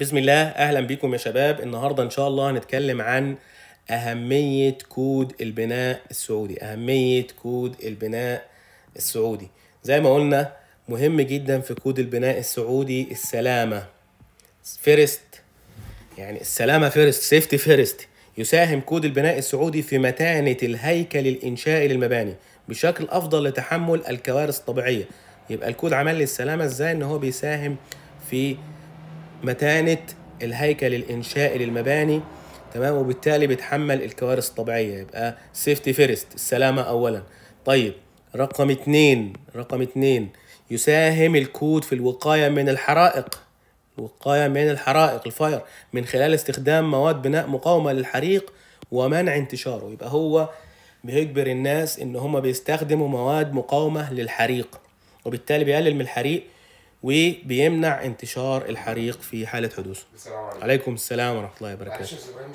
بسم الله اهلا بيكم يا شباب النهارده ان شاء الله هنتكلم عن اهميه كود البناء السعودي اهميه كود البناء السعودي زي ما قلنا مهم جدا في كود البناء السعودي السلامه فيرست يعني السلامه فيرست سيفتي فيرست يساهم كود البناء السعودي في متانه الهيكل الانشائي للمباني بشكل افضل لتحمل الكوارث الطبيعيه يبقى الكود عمل السلامه ازاي ان هو بيساهم في متانه الهيكل الانشائي للمباني تمام وبالتالي بيتحمل الكوارث الطبيعيه يبقى سيفتي فيرست السلامه اولا طيب رقم اتنين رقم اتنين يساهم الكود في الوقايه من الحرائق الوقايه من الحرائق الفاير من خلال استخدام مواد بناء مقاومه للحريق ومنع انتشاره يبقى هو بيجبر الناس ان هم بيستخدموا مواد مقاومه للحريق وبالتالي بيقلل من الحريق وبيمنع انتشار الحريق في حاله حدوثه. السلام عليكم. عليكم السلام ورحمه الله وبركاته.